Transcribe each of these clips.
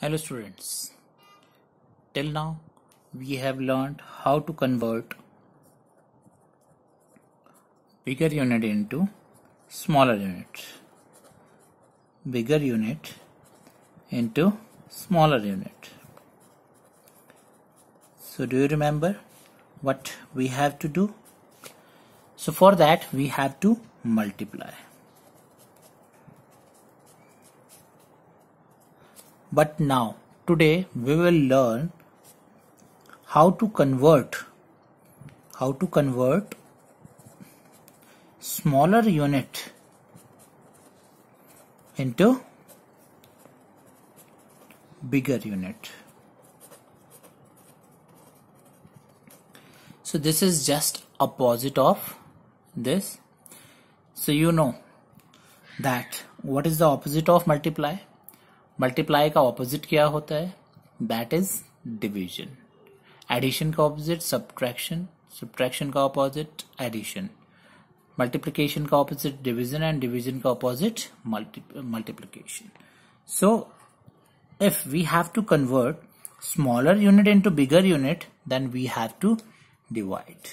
Hello students. Till now we have learned how to convert bigger unit into smaller unit. Bigger unit into smaller unit. So do you remember what we have to do? So for that we have to multiply. But now, today we will learn how to convert how to convert smaller unit into bigger unit. So this is just opposite of this. So you know that what is the opposite of multiply? Multiply का opposite क्या होता है that is division addition का opposite subtraction subtraction का opposite addition multiplication का opposite division and division का opposite multiplication so we have to convert smaller unit into bigger unit then we have to divide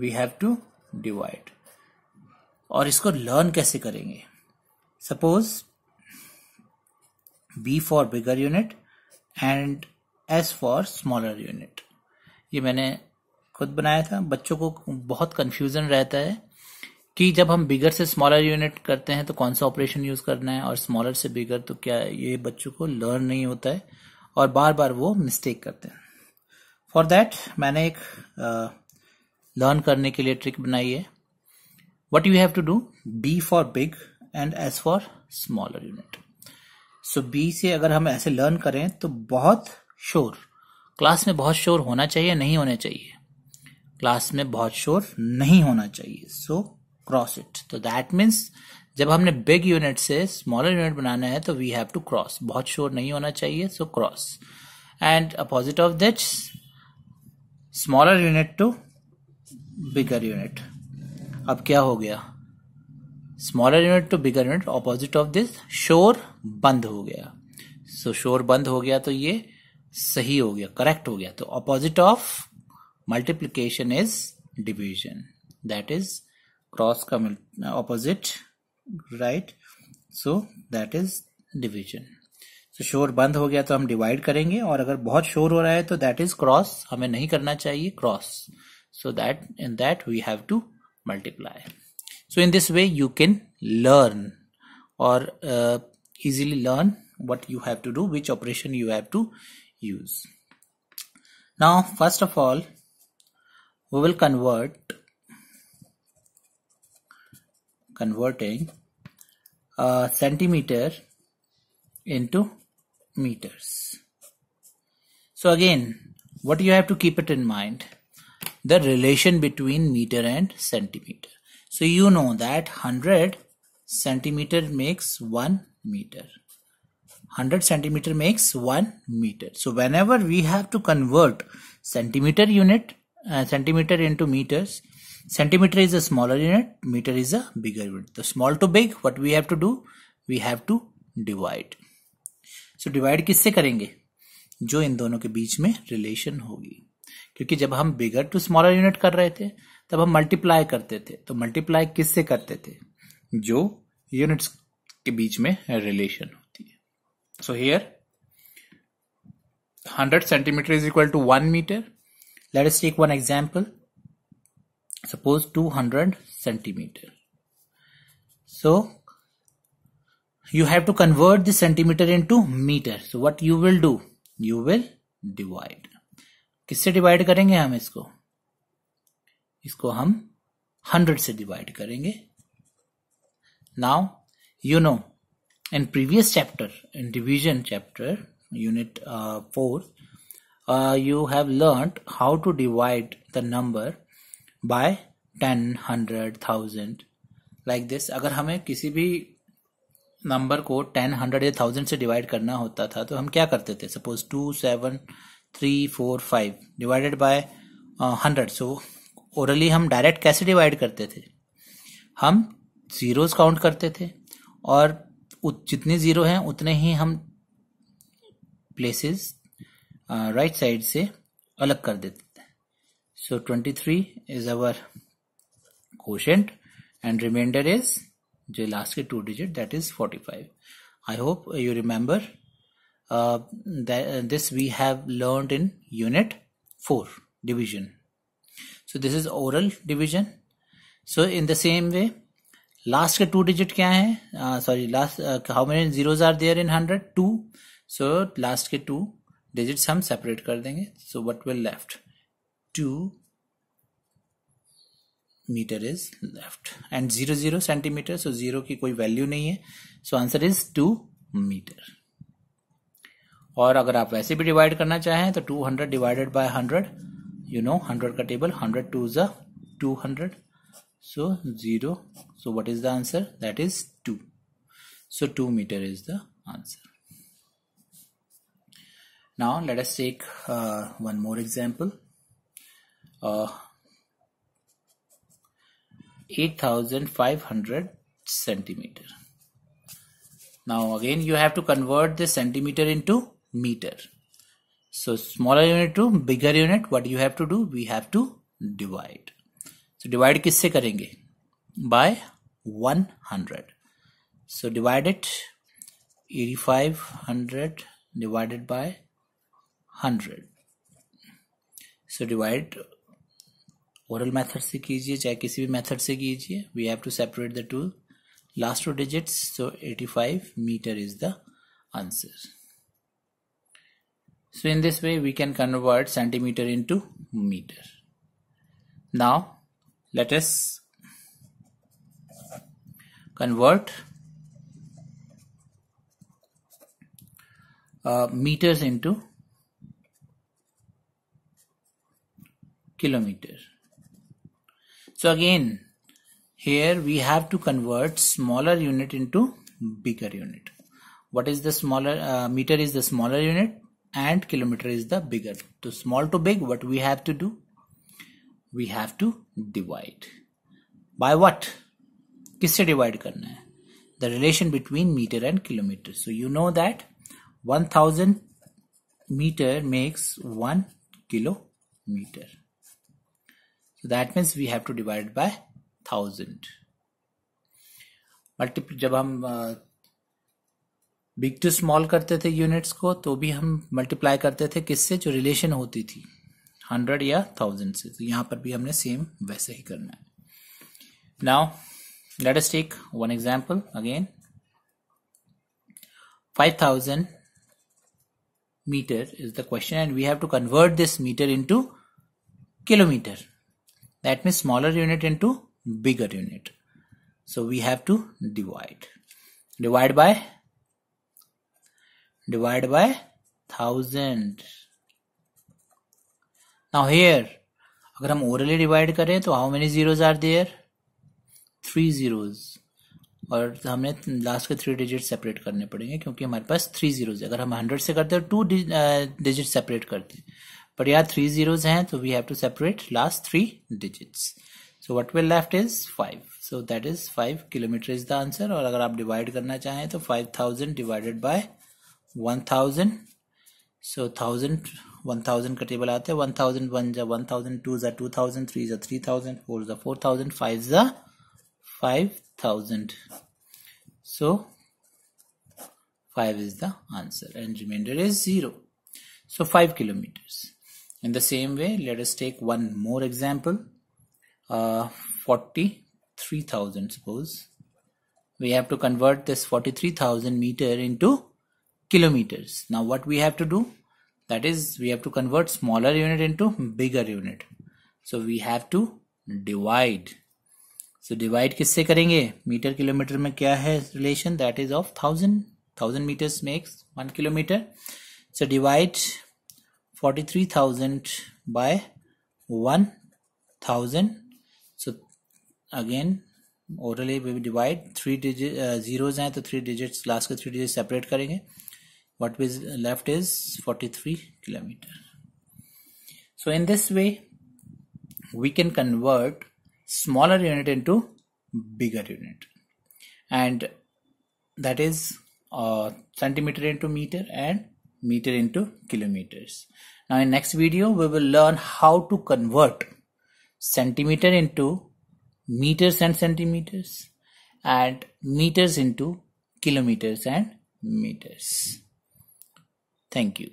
we have to divide और इसको learn कैसे करेंगे suppose B for bigger unit and S for smaller unit ये मैंने खुद बनाया था बच्चों को बहुत कंफ्यूजन रहता है कि जब हम बिगर से स्मॉलर यूनिट करते हैं तो कौन सा ऑपरेशन यूज करना है और स्मॉलर से बिगर तो क्या है ये बच्चों को लर्न नहीं होता है और बार बार वो मिस्टेक करते हैं फॉर दैट मैंने एक लर्न करने के लिए ट्रिक बनाई है what you have to do B for big and S for smaller unit so so, B से अगर हम ऐसे लर्न करें तो बहुत शोर क्लास में बहुत शोर होना चाहिए नहीं होना चाहिए क्लास में बहुत शोर नहीं होना चाहिए सो क्रॉस इट तो दैट मीन्स जब हमने बिग यूनिट से स्मॉलर यूनिट बनाना है तो वी हैव टू क्रॉस बहुत शोर नहीं होना चाहिए so cross and opposite of that smaller unit to bigger unit अब क्या हो गया smaller unit to bigger unit opposite of this शोर बंद हो गया सो so, शोर बंद हो गया तो ये सही हो गया करेक्ट हो गया तो opposite of multiplication is division that is cross का opposite right so that is division so शोर बंद हो गया तो हम डिवाइड करेंगे और अगर बहुत शोर हो रहा है तो दैट इज क्रॉस हमें नहीं करना चाहिए cross so that in that we have to multiply so in this way you can learn और uh, easily learn what you have to do which operation you have to use now first of all we will convert converting a centimeter into meters so again what you have to keep it in mind the relation between meter and centimeter so you know that 100 centimeter makes 1 meter 100 centimeter makes 1 meter so whenever we have to convert centimeter unit uh, centimeter into meters centimeter is a smaller unit meter is a bigger unit the small to big what we have to do we have to divide so divide किससे करेंगे जो इन दोनों के बीच में relation होगी क्योंकि जब हम बिगर टू स्मॉलर यूनिट कर रहे थे तब हम मल्टीप्लाई करते थे तो मल्टीप्लाई किससे करते थे जो यूनिट्स के बीच में रिलेशन होती है so here hundred centimetre is equal to one metre let's take one example suppose two hundred centimetre so you have to convert the centimetre to metre so what you will do you will divide किससे divide करेंगे हम इसको इसको हम hundred से divide करेंगे now you know in previous chapter in division chapter unit uh, 4 uh, you have learned how to divide the number by ten hundred thousand like this अगर हमें किसी भी नंबर को टेन हंड्रेड या thousand से divide करना होता था तो हम क्या करते थे suppose two seven three four five divided by hundred so orally हम डायरेक्ट कैसे डिवाइड करते थे हम जीरोस काउंट करते थे और जितने ज़ीरो हैं उतने ही हम प्लेसेस राइट साइड से अलग कर देते हैं so twenty three is our quotient and reminder is जो लास्ट के two digit that is forty five I hope you remember this we have learn in unit four division so this is overall division so in the same way last के two digit क्या है sorry last how many zeros are there in hundred two so last के two digits हम separate कर देंगे सो what will left two metre is left and zero zero centimetre so जीरो की कोई वैल्यू नहीं है so answer is two metre और अगर आप वैसे भी डिवाइड करना चाहें तो two hundred divided by hundred you know hundred का table hundred two a two hundred so 0 so what is the answer that is 2 so 2 meter is the answer now let us take uh, one more example uh, 8500 centimeter now again you have to convert the centimeter into meter so smaller unit to bigger unit what you have to do we have to divide so divide किससे करेंगे by one hundred so divided eighty five hundred divided by hundred so divide oral method से कीजिए चाहे किसी भी method से कीजिए we have to separate the two last two digits so eighty five metre is the answer so in this way we can convert centimeter into meter now let us convert uh, meters into kilometers. so again here we have to convert smaller unit into bigger unit what is the smaller uh, meter is the smaller unit and kilometer is the bigger to small to big what we have to do we have to divide by what किससे डिवाइड करना है the relation between metre and kilometre so you know that one thousand metre makes one kilometre so that means we have to divide by thousand multiple जब हम big to small करते थे units को तो भी हम मल्टीप्लाई करते थे किससे जो रिलेशन होती थी हंड्रेड या थाउजेंड से तो यहां पर भी हमने सेम वैसे ही करना है now let us take one example again five thousand metre is the question and we have to convert this metre into kilometre that mean smaller unit into bigger unit so we have to divide divide by divide by thousand now here अगर हम orally divide करें तो how many zeros are there three zeros और हमने last के three digit separate करने पड़ेंगे क्योंकि हमारे पास थ्री जीरोज है अगर हम हंड्रेड से करते हैं टू डिजिट सेपरेट करते हैं बट यार थ्री जीरोज हैं तो we have to separate last three digits so what will left is five so that is five kilometre is the answer और अगर आप डिवाइड करना चाहें तो five thousand divided by one thousand so thousand 1000 का one thousand आता है 1000 one जा 1000 टू जा 2000 5000 so 5 is the answer and remainder is 0 so 5 kilometers in the same way let us take one more example uh, 43,000 suppose we have to convert this 43,000 meter into kilometers now what we have to do that is we have to convert smaller unit into bigger unit so we have to divide so divide किससे करेंगे metre kilometre में क्या है relation that is of thousand thousand metres makes one kilometre so divide 43000 by 1000 so again orally we divide three digit uh, zeros हैं तो three digits last के three digits separate करेंगे what was left is 43 kilometer so in this way we can convert smaller unit into bigger unit and that is uh, centimeter into meter and meter into kilometers now in next video we will learn how to convert centimeter into meters and centimeters and meters into kilometers and meters Thank you.